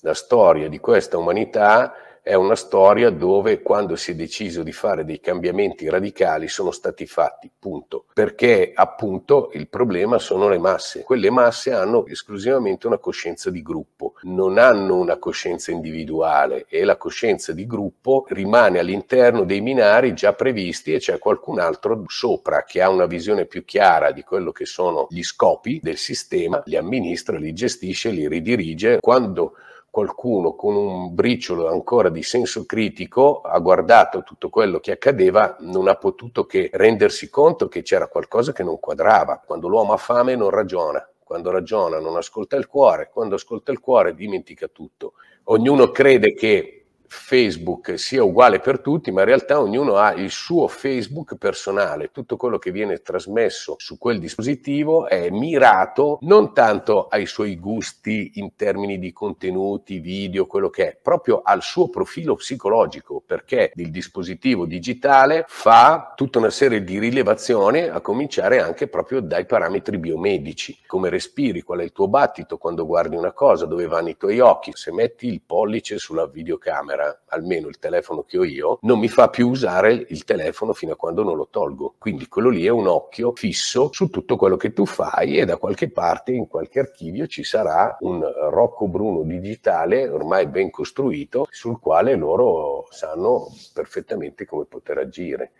La storia di questa umanità è una storia dove quando si è deciso di fare dei cambiamenti radicali sono stati fatti, punto. Perché appunto il problema sono le masse. Quelle masse hanno esclusivamente una coscienza di gruppo, non hanno una coscienza individuale e la coscienza di gruppo rimane all'interno dei binari già previsti e c'è qualcun altro sopra che ha una visione più chiara di quello che sono gli scopi del sistema, li amministra, li gestisce, li ridirige. Quando qualcuno con un briciolo ancora di senso critico ha guardato tutto quello che accadeva, non ha potuto che rendersi conto che c'era qualcosa che non quadrava. Quando l'uomo ha fame non ragiona, quando ragiona non ascolta il cuore, quando ascolta il cuore dimentica tutto. Ognuno crede che Facebook sia uguale per tutti, ma in realtà ognuno ha il suo Facebook personale. Tutto quello che viene trasmesso su quel dispositivo è mirato non tanto ai suoi gusti in termini di contenuti, video, quello che è, proprio al suo profilo psicologico, perché il dispositivo digitale fa tutta una serie di rilevazioni, a cominciare anche proprio dai parametri biomedici, come respiri, qual è il tuo battito quando guardi una cosa, dove vanno i tuoi occhi, se metti il pollice sulla videocamera era almeno il telefono che ho io, non mi fa più usare il telefono fino a quando non lo tolgo. Quindi quello lì è un occhio fisso su tutto quello che tu fai e da qualche parte, in qualche archivio, ci sarà un Rocco Bruno digitale ormai ben costruito sul quale loro sanno perfettamente come poter agire.